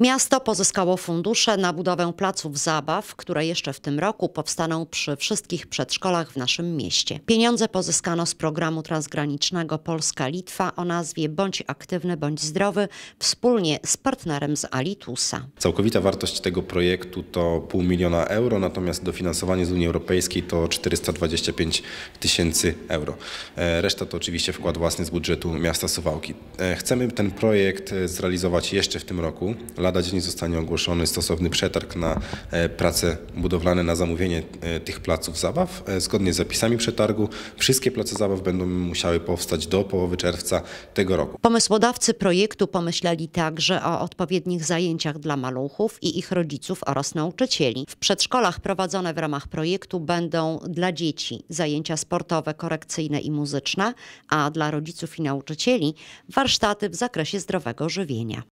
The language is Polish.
Miasto pozyskało fundusze na budowę placów zabaw, które jeszcze w tym roku powstaną przy wszystkich przedszkolach w naszym mieście. Pieniądze pozyskano z programu transgranicznego Polska-Litwa o nazwie Bądź aktywny, bądź zdrowy wspólnie z partnerem z Alitusa. Całkowita wartość tego projektu to pół miliona euro, natomiast dofinansowanie z Unii Europejskiej to 425 tysięcy euro. E, reszta to oczywiście wkład własny z budżetu miasta Suwałki. E, chcemy ten projekt e, zrealizować jeszcze w tym roku lada dzień zostanie ogłoszony stosowny przetarg na e, prace budowlane na zamówienie e, tych placów zabaw. E, zgodnie z zapisami przetargu wszystkie place zabaw będą musiały powstać do połowy czerwca tego roku. Pomysłodawcy projektu pomyśleli także o odpowiednich zajęciach dla maluchów i ich rodziców oraz nauczycieli. W przedszkolach prowadzone w ramach projektu będą dla dzieci zajęcia sportowe, korekcyjne i muzyczne, a dla rodziców i nauczycieli warsztaty w zakresie zdrowego żywienia.